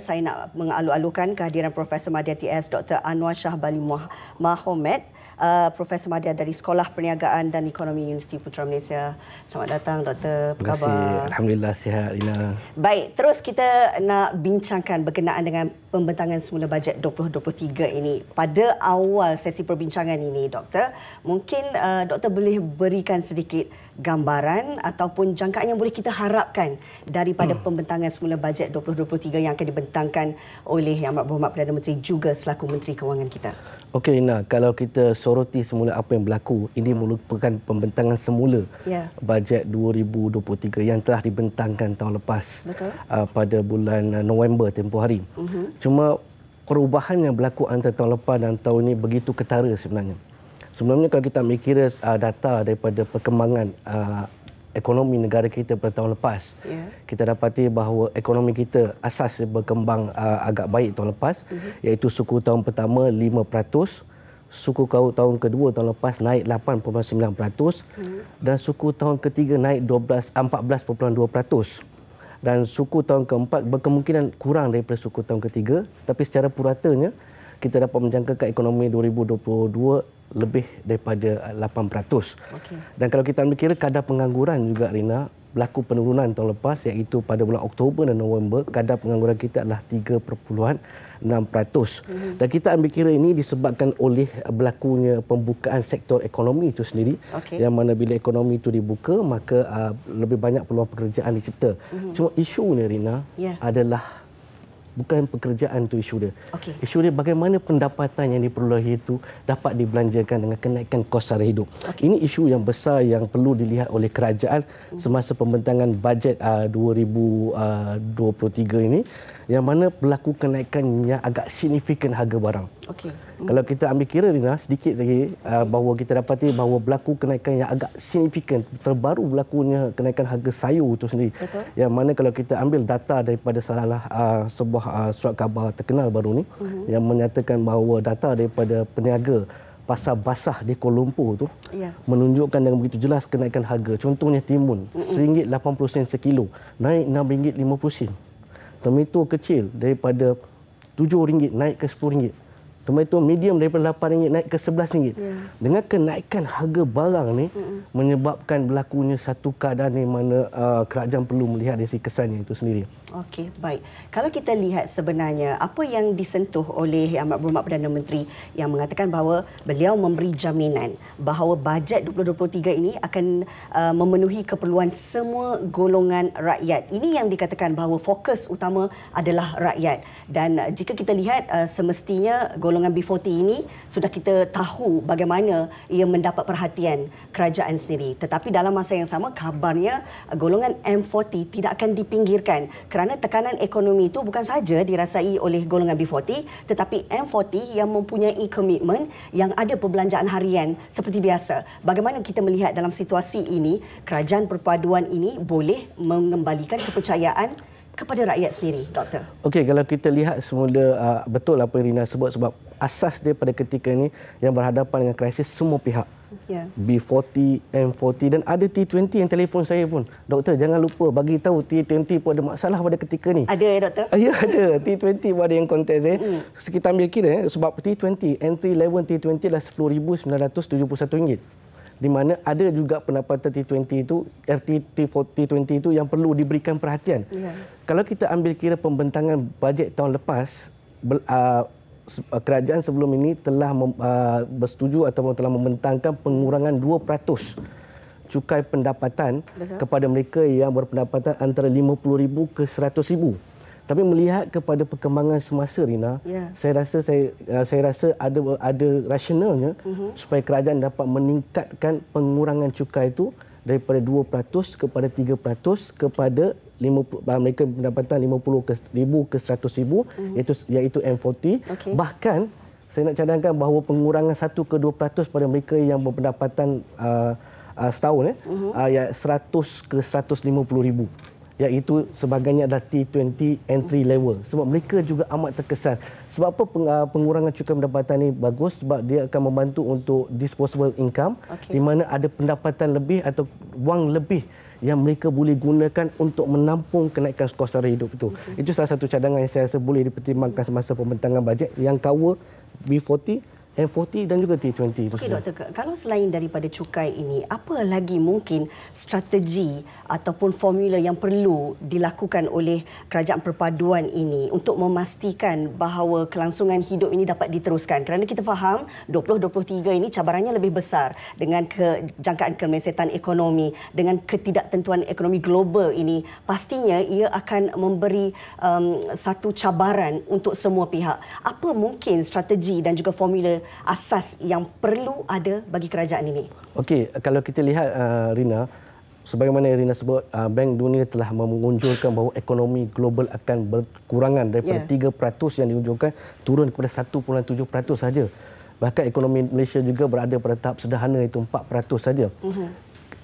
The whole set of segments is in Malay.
saya nak mengalu-alukan kehadiran Profesor Madya TS Dr. Anwar Shah Bali Mahomet, uh, Profesor Madya dari Sekolah Perniagaan dan Ekonomi Universiti Putra Malaysia. Selamat datang, Dr. Terima kasih. Alhamdulillah, sihat, Ina. Baik, terus kita nak bincangkan berkenaan dengan pembentangan semula bajet 2023 ini. Pada awal sesi perbincangan ini, doktor, mungkin uh, doktor boleh berikan sedikit gambaran ataupun jangkaan yang boleh kita harapkan daripada hmm. pembentangan semula bajet 2023 yang akan dibentangkan oleh Yang Amat Berhormat Perdana Menteri juga selaku Menteri Kewangan kita. Okey Rina, kalau kita soroti semula apa yang berlaku, ini hmm. merupakan pembentangan semula yeah. bajet 2023 yang telah dibentangkan tahun lepas Betul. Uh, pada bulan eh, November tempoh hari. Uh-huh. Cuma perubahan yang berlaku antara tahun lepas dan tahun ini begitu ketara sebenarnya. Sebenarnya kalau kita mikir uh, ah, data daripada perkembangan uh, ekonomi negara kita pada tahun lepas. Yeah. Kita dapati bahawa ekonomi kita asas berkembang uh, agak baik tahun lepas mm-hmm. iaitu suku tahun pertama 5%, suku kaum tahun kedua tahun lepas naik 8.9% mm-hmm. dan suku tahun ketiga naik 12 14.2% dan suku tahun keempat berkemungkinan kurang daripada suku tahun ketiga tapi secara puratanya kita dapat menjangkakan ekonomi 2022 lebih daripada 8%. Okay. Dan kalau kita ambil kira kadar pengangguran juga Rina berlaku penurunan tahun lepas iaitu pada bulan Oktober dan November kadar pengangguran kita adalah 3.6%. Mhm. Dan kita ambil kira ini disebabkan oleh berlakunya pembukaan sektor ekonomi itu sendiri okay. yang mana bila ekonomi itu dibuka maka uh, lebih banyak peluang pekerjaan dicipta. Uhum. Cuma isu ni Rina yeah. adalah bukan pekerjaan tu isu dia. Okay. Isu dia bagaimana pendapatan yang diperolehi itu dapat dibelanjakan dengan kenaikan kos sara hidup. Okay. Ini isu yang besar yang perlu dilihat oleh kerajaan hmm. semasa pembentangan bajet ah, ah, uh, 2023 ini yang mana berlaku kenaikan yang agak signifikan harga barang. Okey. Kalau kita ambil kira Rina sedikit lagi okay. uh, bahawa kita dapati bahawa berlaku kenaikan yang agak signifikan terbaru berlakunya kenaikan harga sayur itu sendiri. Betul. Yang mana kalau kita ambil data daripada salah uh, sebuah uh, surat khabar terkenal baru ni uh-huh. yang menyatakan bahawa data daripada peniaga pasar basah di Kuala Lumpur tu ya. menunjukkan dengan begitu jelas kenaikan harga contohnya timun mhm. RM1.80 sekilo naik RM6.50 tomato kecil daripada RM7 naik ke RM10. Tomato medium daripada RM8 naik ke RM11. Ya. Dengan kenaikan harga barang ni menyebabkan berlakunya satu keadaan di mana uh, kerajaan perlu melihat dari kesannya itu sendiri. Okey, baik. Kalau kita lihat sebenarnya apa yang disentuh oleh Yang Berhormat Perdana Menteri yang mengatakan bahawa beliau memberi jaminan bahawa bajet 2023 ini akan uh, memenuhi keperluan semua golongan rakyat. Ini yang dikatakan bahawa fokus utama adalah rakyat. Dan uh, jika kita lihat uh, semestinya golongan B40 ini sudah kita tahu bagaimana ia mendapat perhatian kerajaan sendiri. Tetapi dalam masa yang sama kabarnya uh, golongan M40 tidak akan dipinggirkan. kerana kerana tekanan ekonomi itu bukan saja dirasai oleh golongan B40 tetapi M40 yang mempunyai komitmen yang ada perbelanjaan harian seperti biasa. Bagaimana kita melihat dalam situasi ini kerajaan perpaduan ini boleh mengembalikan kepercayaan kepada rakyat sendiri, doktor? Okey, kalau kita lihat semula ah, betul apa Rina sebut sebab asas dia pada ketika ini yang berhadapan dengan krisis semua pihak Ya. B40, M40 dan ada T20 yang telefon saya pun. Doktor, jangan lupa bagi tahu T20 pun ada masalah pada ketika ni. Ada ya, Doktor? Ah, ya, ada. T20 pun ada yang kontes saya. Eh. Mm. Kita ambil kira eh, sebab T20, entry level T20 adalah RM10,971 di mana ada juga pendapatan T20 itu RT T40 itu yang perlu diberikan perhatian. Yeah. Kalau kita ambil kira pembentangan bajet tahun lepas ah, Eh, kerajaan sebelum ini telah eh, bersetuju atau telah membentangkan pengurangan 2% cukai pendapatan kepada mereka yang berpendapatan antara 50,000 ke 100,000. Tapi melihat kepada perkembangan semasa Rina, yeah. saya rasa saya eh, saya rasa ada ada rasionalnya uh-huh. supaya kerajaan dapat meningkatkan pengurangan cukai itu daripada 2% kepada 3% kepada 50, ah, mereka pendapatan 50 ke 1000 ke 100000 uh-huh. Mhm. iaitu iaitu M40 okay. bahkan saya nak cadangkan bahawa pengurangan 1 ke 2% pada mereka yang berpendapatan uh, ah, uh, ah, setahun eh uh-huh. uh, ya 100 ke 150000 iaitu sebagainya adalah T20 entry uh-huh. level sebab mereka juga amat terkesan sebab apa peng, uh, pengurangan cukai pendapatan ini bagus? Sebab dia akan membantu untuk disposable income okay. di mana ada pendapatan lebih atau wang lebih yang mereka boleh gunakan untuk menampung kenaikan kos sara hidup itu. Okay. Itu salah satu cadangan yang saya rasa boleh dipertimbangkan semasa pembentangan bajet yang cover B40 M40 dan juga T20. Okey doktor, kalau selain daripada cukai ini, apa lagi mungkin strategi ataupun formula yang perlu dilakukan oleh kerajaan perpaduan ini untuk memastikan bahawa kelangsungan hidup ini dapat diteruskan? Kerana kita faham 2023 ini cabarannya lebih besar dengan kejangkaan kemesetan ekonomi, dengan ketidaktentuan ekonomi global ini, pastinya ia akan memberi um, satu cabaran untuk semua pihak. Apa mungkin strategi dan juga formula asas yang perlu ada bagi kerajaan ini? Okey, kalau kita lihat uh, Rina, sebagaimana Rina sebut, uh, Bank Dunia telah mengunjurkan bahawa ekonomi global akan berkurangan daripada yeah. Ya. 3% yang diunjurkan turun kepada 1.7% saja. Bahkan ekonomi Malaysia juga berada pada tahap sederhana itu 4% saja. Uh-huh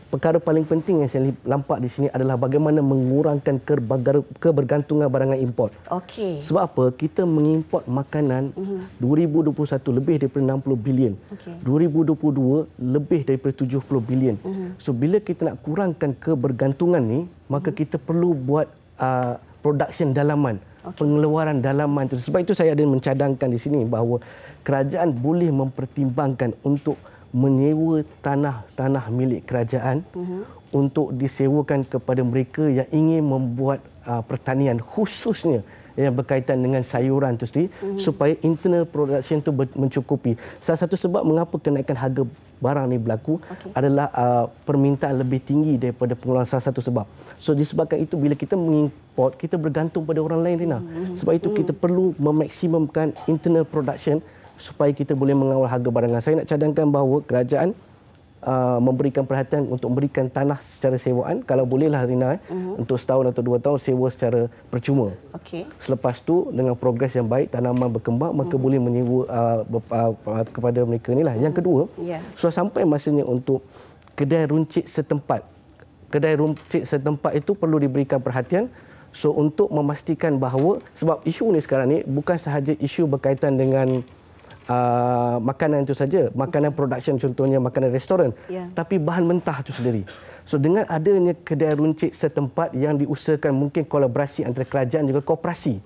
perkara paling penting yang saya lampak di sini adalah bagaimana mengurangkan kebergantungan barangan import. Okey. Sebab apa? Kita mengimport makanan uh -huh. 2021 lebih daripada 60 bilion. Okay. 2022 lebih daripada 70 bilion. Uh mhm. -huh. So bila kita nak kurangkan kebergantungan ni, maka uh mhm. -huh. kita perlu buat uh, production dalaman, okay. pengeluaran dalaman tu. Sebab itu saya ada mencadangkan di sini bahawa kerajaan boleh mempertimbangkan untuk menyewa tanah-tanah milik kerajaan uh-huh. untuk disewakan kepada mereka yang ingin membuat uh, pertanian khususnya yang berkaitan dengan sayuran itu sendiri uh-huh. supaya internal production itu mencukupi. Salah satu sebab mengapa kenaikan harga barang ini berlaku okay. adalah uh, permintaan lebih tinggi daripada pengeluaran salah satu sebab. So disebabkan itu bila kita mengimport kita bergantung pada orang lain Rina. Uh-huh. Sebab itu uh-huh. kita perlu memaksimumkan internal production supaya kita boleh mengawal harga barangan. Saya nak cadangkan bahawa kerajaan uh, memberikan perhatian untuk memberikan tanah secara sewaan kalau bolehlah Rina uh-huh. untuk setahun atau dua tahun sewa secara percuma. Okey. Selepas tu dengan progres yang baik tanaman berkembang maka uh-huh. boleh menyewa uh, uh, uh, kepada mereka inilah. Uh-huh. Yang mhm. kedua, yeah. sudah so sampai masanya untuk kedai runcit setempat. Kedai runcit setempat itu perlu diberikan perhatian so untuk memastikan bahawa sebab isu ni sekarang ni bukan sahaja isu berkaitan dengan uh, makanan itu saja, makanan production contohnya makanan restoran, yeah. tapi bahan mentah itu sendiri. So dengan adanya kedai runcit setempat yang diusahakan mungkin kolaborasi antara kerajaan juga koperasi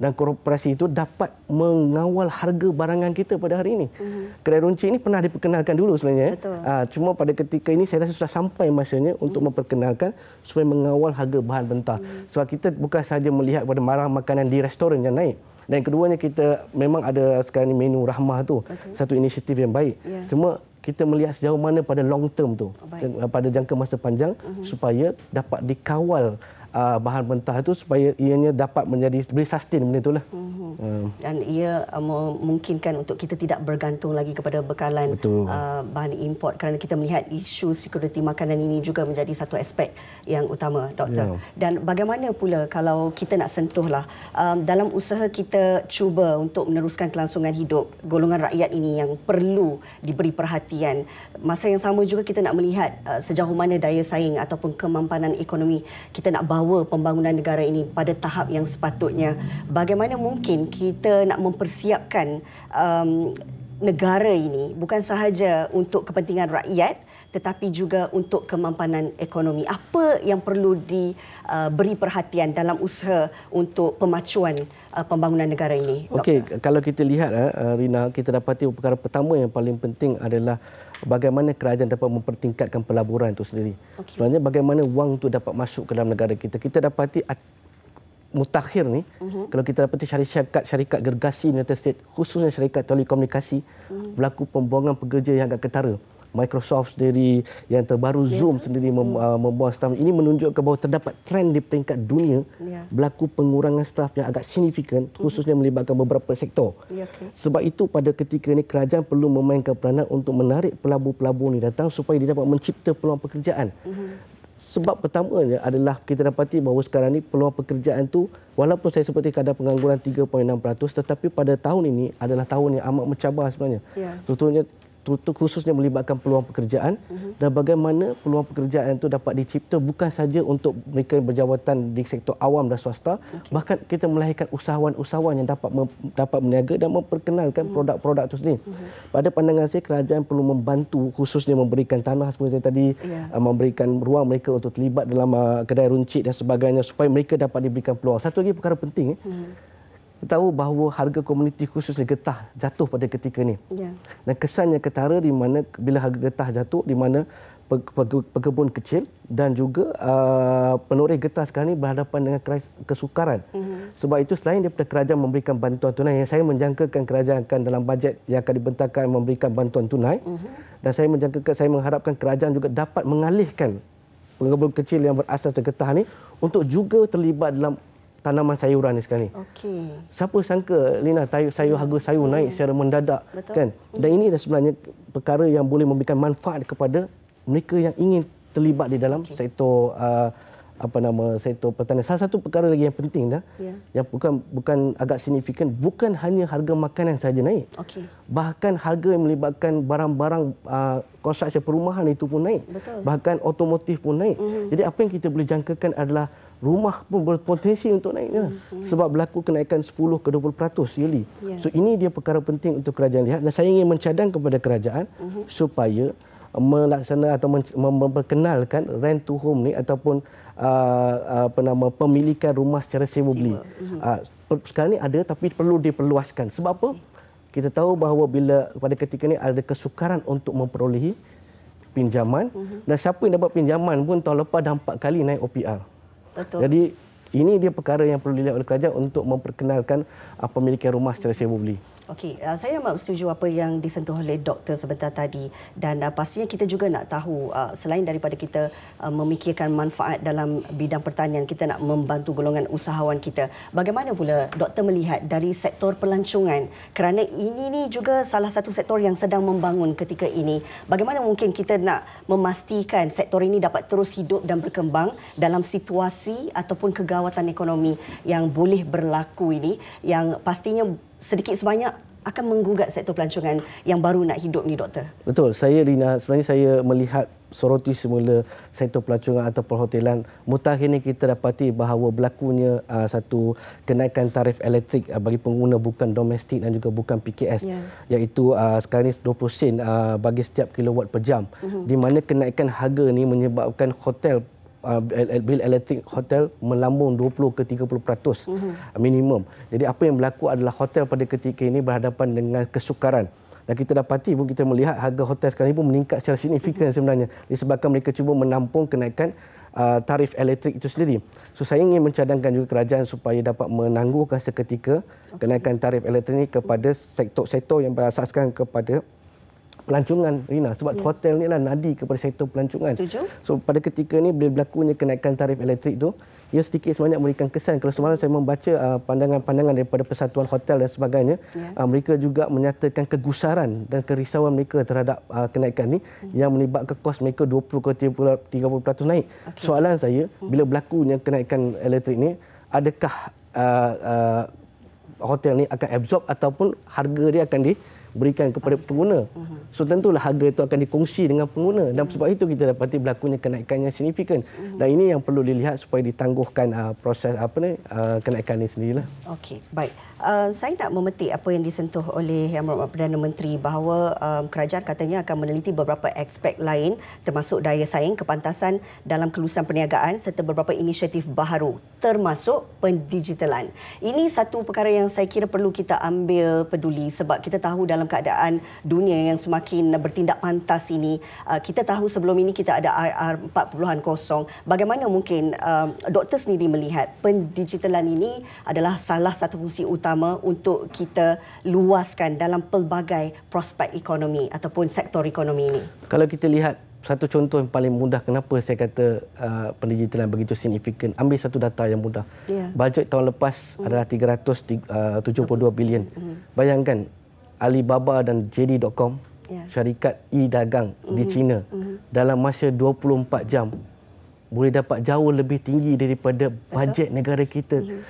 dan korporasi itu dapat mengawal harga barangan kita pada hari ini. Mm-hmm. Kedai runcit ini pernah diperkenalkan dulu sebenarnya. Eh. Betul. Ha, cuma pada ketika ini saya rasa sudah sampai masanya mm-hmm. untuk mhm. memperkenalkan supaya mengawal harga bahan mentah. Mm-hmm. Sebab kita bukan saja melihat pada marah makanan di restoran yang naik. Dan yang keduanya kita memang ada sekarang ini menu rahmah tu okay. satu inisiatif yang baik. Yeah. Cuma kita melihat sejauh mana pada long term tu oh, pada jangka masa panjang mm-hmm. supaya dapat dikawal uh, bahan mentah itu supaya ianya dapat menjadi boleh sustain benda itulah. Mm -hmm. uh. Dan ia uh, memungkinkan untuk kita tidak bergantung lagi kepada bekalan uh, bahan import kerana kita melihat isu sekuriti makanan ini juga menjadi satu aspek yang utama doktor. Yeah. Dan bagaimana pula kalau kita nak sentuhlah um, dalam usaha kita cuba untuk meneruskan kelangsungan hidup golongan rakyat ini yang perlu diberi perhatian. Masa yang sama juga kita nak melihat uh, sejauh mana daya saing ataupun kemampanan ekonomi kita nak bawa membawa pembangunan negara ini pada tahap yang sepatutnya. Bagaimana mungkin kita nak mempersiapkan um, negara ini bukan sahaja untuk kepentingan rakyat tetapi juga untuk kemampanan ekonomi. Apa yang perlu diberi uh, perhatian dalam usaha untuk pemacuan uh, pembangunan negara ini? Okey, kalau kita lihat eh, uh, Rina, kita dapati perkara pertama yang paling penting adalah bagaimana kerajaan dapat mempertingkatkan pelaburan itu sendiri. Okay. Sebenarnya bagaimana wang itu dapat masuk ke dalam negara kita. Kita dapati mutakhir ni uh-huh. kalau kita dapati syarikat syarikat gergasi United States khususnya syarikat telekomunikasi uh-huh. berlaku pembuangan pekerja yang agak ketara. Uh-huh. Microsoft sendiri yang terbaru yeah. Zoom sendiri mem, hmm. uh, membuang staf ini menunjukkan bahawa terdapat trend di peringkat dunia yeah. berlaku pengurangan staf yang agak signifikan hmm. khususnya melibatkan beberapa sektor. Yeah, okay. Sebab itu pada ketika ini kerajaan perlu memainkan peranan untuk menarik pelabur-pelabur ini datang supaya dia dapat mencipta peluang pekerjaan. mm Sebab pertamanya adalah kita dapati bahawa sekarang ini peluang pekerjaan tu walaupun saya seperti kadar pengangguran 3.6% tetapi pada tahun ini adalah tahun yang amat mencabar sebenarnya. Ya. Yeah khususnya melibatkan peluang pekerjaan dan bagaimana peluang pekerjaan itu dapat dicipta bukan saja untuk mereka yang berjawatan di sektor awam dan swasta okay. bahkan kita melahirkan usahawan-usahawan yang dapat dapat meniaga dan memperkenalkan hmm. produk-produk itu sendiri. Hmm. Pada pandangan saya kerajaan perlu membantu khususnya memberikan tanah seperti saya tadi yeah. Uh, memberikan ruang mereka untuk terlibat dalam uh, kedai runcit dan sebagainya supaya mereka dapat diberikan peluang. Satu lagi perkara penting mm tahu bahawa harga komuniti khususnya getah jatuh pada ketika ini. Ya. Dan kesannya ketara di mana bila harga getah jatuh, di mana pekebun kecil dan juga uh, penoreh getah sekarang ini berhadapan dengan kesukaran. Uh-huh. Sebab itu selain daripada kerajaan memberikan bantuan tunai, yang saya menjangkakan kerajaan akan dalam bajet yang akan dibentangkan memberikan bantuan tunai, uh-huh. dan saya menjangkakan, saya mengharapkan kerajaan juga dapat mengalihkan pekebun kecil yang berasas dari getah ini untuk juga terlibat dalam tanaman sayuran ni sekarang ni. Okey. Siapa sangka Lina sayur sayur harga sayur hmm. naik secara mendadak Betul. kan? Dan ini adalah sebenarnya perkara yang boleh memberikan manfaat kepada mereka yang ingin terlibat di dalam okay. sektor uh, apa nama sektor pertanian. Salah satu perkara lagi yang penting dah yeah. yang bukan bukan agak signifikan bukan hanya harga makanan saja naik. Okay. Bahkan harga yang melibatkan barang-barang uh, konstruksi perumahan itu pun naik. Betul. Bahkan otomotif pun naik. Mm-hmm. Jadi apa yang kita boleh jangkakan adalah rumah pun berpotensi untuk naik ya. hmm. sebab berlaku kenaikan 10 ke 20% yearly. Yeah. So ini dia perkara penting untuk kerajaan lihat dan saya ingin mencadang kepada kerajaan uh-huh. supaya melaksana atau memperkenalkan rent to home ni ataupun uh, apa nama pemilikan rumah secara sewa beli. Uh-huh. Uh, sekarang ni ada tapi perlu diperluaskan. Sebab apa? Kita tahu bahawa bila pada ketika ini ada kesukaran untuk memperolehi pinjaman uh-huh. dan siapa yang dapat pinjaman pun tahun lepas dah 4 kali naik OPR. Betul. Jadi ini dia perkara yang perlu dilihat oleh kerajaan untuk memperkenalkan uh, pemilikan rumah secara sewa beli. Okey, uh, saya amat setuju apa yang disentuh oleh doktor sebentar tadi dan uh, pastinya kita juga nak tahu uh, selain daripada kita uh, memikirkan manfaat dalam bidang pertanian, kita nak membantu golongan usahawan kita. Bagaimana pula doktor melihat dari sektor pelancongan? Kerana ini ni juga salah satu sektor yang sedang membangun ketika ini. Bagaimana mungkin kita nak memastikan sektor ini dapat terus hidup dan berkembang dalam situasi ataupun kegawatan ekonomi yang boleh berlaku ini yang pastinya sedikit sebanyak akan menggugat sektor pelancongan yang baru nak hidup ni doktor. Betul. Saya Rina sebenarnya saya melihat soroti semula sektor pelancongan atau perhotelan mutakhir ini kita dapati bahawa berlakunya uh, satu kenaikan tarif elektrik uh, bagi pengguna bukan domestik dan juga bukan PKS yeah. iaitu uh, sekarang ini 20 sen uh, bagi setiap kilowatt per jam uh-huh. di mana kenaikan harga ini menyebabkan hotel uh, bil elektrik hotel melambung 20 ke 30 peratus mm minimum. Jadi apa yang berlaku adalah hotel pada ketika ini berhadapan dengan kesukaran. Dan kita dapati pun kita melihat harga hotel sekarang ini pun meningkat secara signifikan mm-hmm. sebenarnya. Disebabkan mereka cuba menampung kenaikan uh, tarif elektrik itu sendiri. So saya ingin mencadangkan juga kerajaan supaya dapat menangguhkan seketika okay. kenaikan tarif elektrik ini kepada sektor-sektor yang berasaskan kepada pelancongan Rina sebab ya. hotel ni lah nadi kepada sektor pelancongan. Setuju. So pada ketika ni bila berlakunya kenaikan tarif elektrik tu ia sedikit sebanyak memberikan kesan. Kalau semalam saya membaca uh, pandangan-pandangan daripada persatuan hotel dan sebagainya, yeah. Uh, mereka juga menyatakan kegusaran dan kerisauan mereka terhadap uh, kenaikan ini hmm yang menyebabkan kos mereka 20 ke 30%, 30% naik. Okay. Soalan saya, hmm. bila berlakunya kenaikan elektrik ini, adakah uh, uh, hotel ini akan absorb ataupun harga dia akan di berikan kepada pengguna. Mhm. So tentulah harga itu akan dikongsi dengan pengguna dan mhm. sebab itu kita dapati berlakunya kenaikan yang signifikan. Mhm. Dan ini yang perlu dilihat supaya ditangguhkan uh, proses apa ni uh, kenaikan ini sendirilah. Okey, baik. Uh, saya nak memetik apa yang disentuh oleh Yang Berhormat Perdana Menteri bahawa um, kerajaan katanya akan meneliti beberapa aspek lain termasuk daya saing, kepantasan dalam kelulusan perniagaan serta beberapa inisiatif baharu termasuk pendigitalan. Ini satu perkara yang saya kira perlu kita ambil peduli sebab kita tahu dalam dalam keadaan dunia yang semakin bertindak pantas ini. Ah, kita tahu sebelum ini kita ada RR 40.0. Bagaimana mungkin ah, doktor sendiri melihat pendigitalan ini adalah salah satu fungsi utama untuk kita luaskan dalam pelbagai prospek ekonomi ataupun sektor ekonomi ini? Kalau kita lihat satu contoh yang paling mudah kenapa saya kata uh, pendigitalan begitu signifikan ambil satu data yang mudah yeah. bajet tahun lepas mm. adalah 372 mm. bilion mm. bayangkan Alibaba dan JD.com, yeah. syarikat e-dagang mm -hmm. di mhm. China mm -hmm. dalam masa 24 jam boleh dapat jauh lebih tinggi daripada bajet negara kita. Mm -hmm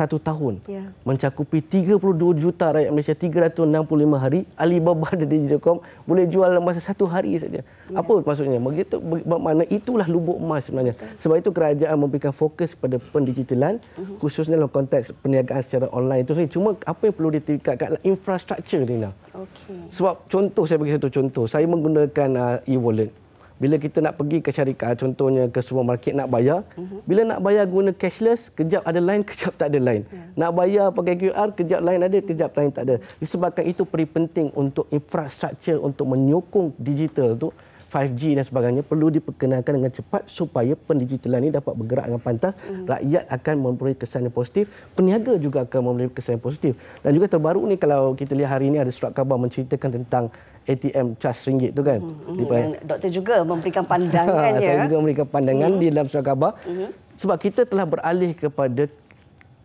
satu tahun yeah. mencakupi 32 juta rakyat Malaysia 365 hari Alibaba dan Digicom boleh jual dalam masa satu hari saja. Yeah. Apa maksudnya? Begitu bermakna itulah lubuk emas sebenarnya. Betul. Sebab itu kerajaan memberikan fokus pada pendigitalan uh-huh. Mhm. khususnya dalam konteks perniagaan secara online itu sendiri. Cuma apa yang perlu ditingkatkan infrastruktur Dina. Lah. Okay. Sebab contoh saya bagi satu contoh. Saya menggunakan uh, e-wallet. Bila kita nak pergi ke syarikat, contohnya ke supermarket nak bayar, uh-huh. bila nak bayar guna cashless, kejap ada line, kejap tak ada line. Yeah. Nak bayar pakai QR, kejap line ada, kejap line tak ada. Disebabkan itu peri penting untuk infrastruktur untuk menyokong digital tu 5G dan sebagainya perlu diperkenalkan dengan cepat supaya pendigitalan ini dapat bergerak dengan pantas. Hmm. Rakyat akan memberi kesan yang positif, peniaga juga akan memberi kesan yang positif. Dan juga terbaru ni kalau kita lihat hari ini ada surat khabar menceritakan tentang ATM charge ringgit tu kan. Hmm. Hmm. Doktor juga memberikan pandangannya. Saya ya. juga memberikan pandangan hmm. di dalam surat khabar. Hmm. Sebab kita telah beralih kepada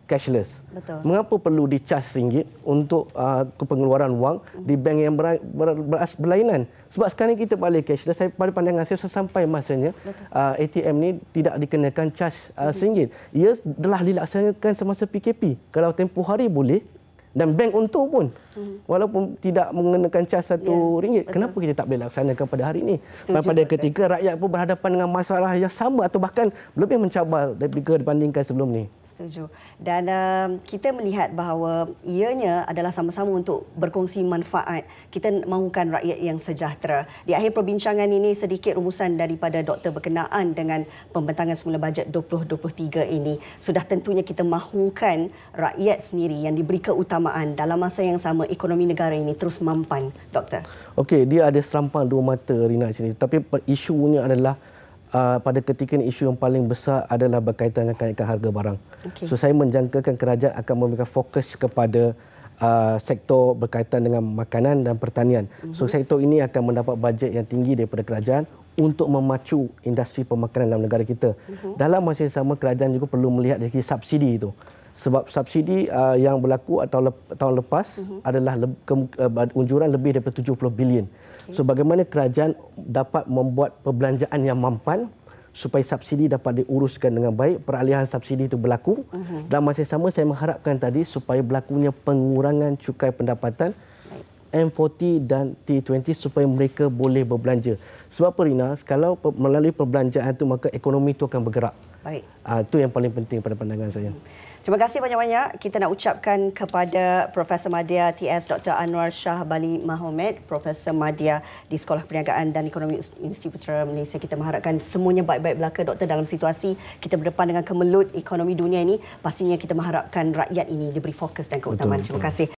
cashless. Betul. Mengapa perlu di charge ringgit untuk uh, pengeluaran wang di bank yang ber, ber, ber, berlainan? Sebab sekarang ini kita balik cashless. Saya pada pandangan saya sampai masanya uh, ATM ni tidak dikenakan charge uh, mm-hmm. ringgit. Ia telah dilaksanakan semasa PKP. Kalau tempoh hari boleh dan bank untung pun. Mm-hmm. Walaupun tidak mengenakan cas RM1, yeah, ringgit, betul. kenapa kita tak boleh laksanakan pada hari ini? Setuju pada ketika kan? rakyat pun berhadapan dengan masalah yang sama atau bahkan lebih mencabar daripada dibandingkan sebelum ini. Setuju. Dan uh, kita melihat bahawa ianya adalah sama-sama untuk berkongsi manfaat. Kita mahukan rakyat yang sejahtera. Di akhir perbincangan ini, sedikit rumusan daripada doktor berkenaan dengan pembentangan semula bajet 2023 ini. Sudah tentunya kita mahukan rakyat sendiri yang diberi keutamaan dalam masa yang sama ekonomi negara ini terus mampan, Doktor? Okey, dia ada serampang dua mata Rina di sini. Tapi isunya adalah uh, pada ketika ini isu yang paling besar adalah berkaitan dengan kenaikan harga barang. Okay. So saya menjangkakan kerajaan akan memberikan fokus kepada Uh, sektor berkaitan dengan makanan dan pertanian. So mhm. sektor ini akan mendapat bajet yang tinggi daripada kerajaan untuk memacu industri pemakanan dalam negara kita. Uh-huh. Dalam masa yang sama kerajaan juga perlu melihat dari subsidi itu sebab subsidi uh, yang berlaku atau lep- tahun lepas uh-huh. adalah le- ke- uh, eh, unjuran lebih daripada 70 bilion. Okay. So bagaimana kerajaan dapat membuat perbelanjaan yang mampan supaya subsidi dapat diuruskan dengan baik, peralihan subsidi itu berlaku. Uh-huh. Mhm. Dalam masa sama saya mengharapkan tadi supaya berlakunya pengurangan cukai pendapatan M40 dan T20 supaya mereka boleh berbelanja. Sebab apa Rina? Kalau melalui perbelanjaan itu maka ekonomi itu akan bergerak. Baik. Uh, itu yang paling penting pada pandangan saya. Terima kasih banyak-banyak. Kita nak ucapkan kepada Profesor Madia TS Dr. Anwar Shah Bali Mahomet, Profesor Madia di Sekolah Perniagaan dan Ekonomi Universiti Putera Malaysia. Kita mengharapkan semuanya baik-baik belaka, Doktor, dalam situasi kita berdepan dengan kemelut ekonomi dunia ini. Pastinya kita mengharapkan rakyat ini diberi fokus dan keutamaan. Betul, betul. Terima kasih.